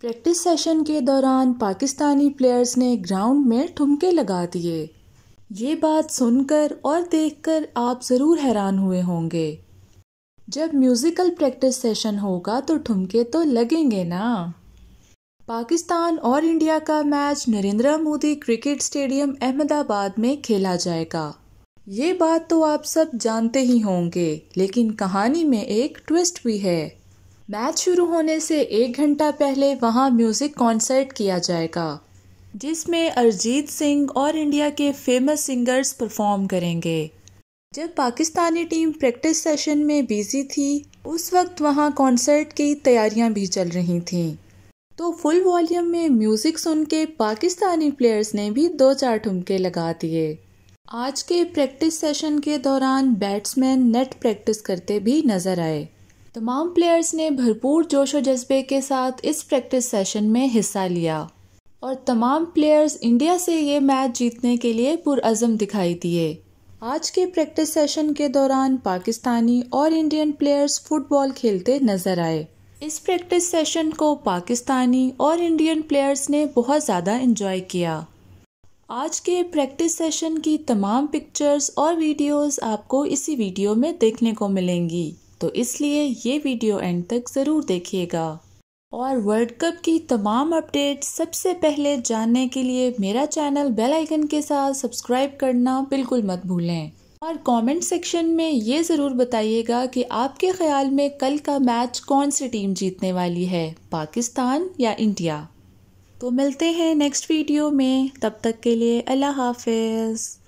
practice session के दौरान Pakistani players ने ग्राउंड में ठुमके लगा दिए ये बात सुनकर और देखकर आप ज़रूर हैरान हुए होंगे जब म्यूज़िकल प्रैक्टिस सेशन होगा तो ठुमके तो लगेंगे ना पाकिस्तान और इंडिया का match Narendra Modi cricket stadium Ahmedabad में खेला जाएगा ये बात तो आप सब जानते ही होंगे लेकिन कहानी में एक ट्विस्ट भी है मैच शुरू होने से एक घंटा पहले वहां म्यूज़िक कॉन्सर्ट किया जाएगा जिसमें अरिजीत सिंह और इंडिया के फेमस सिंगर्स परफॉर्म करेंगे जब पाकिस्तानी टीम प्रैक्टिस सेशन में बिजी थी उस वक्त वहां कॉन्सर्ट की तैयारियां भी चल रही थीं तो फुल वॉल्यूम में म्यूज़िक सुन के पाकिस्तानी प्लेयर्स ने भी दो चार ठुमके लगा दिए आज के प्रैक्टिस सेशन के दौरान बैट्समैन नेट प्रैक्टिस करते भी नजर आए तमाम प्लेयर्स ने भरपूर जोश और जज्बे के साथ इस प्रैक्टिस सेशन में हिस्सा लिया और तमाम प्लेयर्स इंडिया से ये मैच जीतने के लिए पुरअज़म दिखाई दिए आज के प्रैक्टिस सेशन के दौरान पाकिस्तानी और इंडियन प्लेयर्स फुटबॉल खेलते नजर आए इस प्रैक्टिस सेशन को पाकिस्तानी और इंडियन प्लेयर्स ने बहुत ज़्यादा इंजॉय किया आज के प्रैक्टिस सेशन की तमाम पिक्चर्स और वीडियोस आपको इसी वीडियो में देखने को मिलेंगी तो इसलिए ये वीडियो एंड तक ज़रूर देखिएगा और वर्ल्ड कप की तमाम अपडेट सबसे पहले जानने के लिए मेरा चैनल बेल आइकन के साथ सब्सक्राइब करना बिल्कुल मत भूलें और कमेंट सेक्शन में ये ज़रूर बताइएगा कि आपके ख्याल में कल का मैच कौन सी टीम जीतने वाली है पाकिस्तान या इंडिया तो मिलते हैं नेक्स्ट वीडियो में तब तक के लिए अल्लाह हाफिज़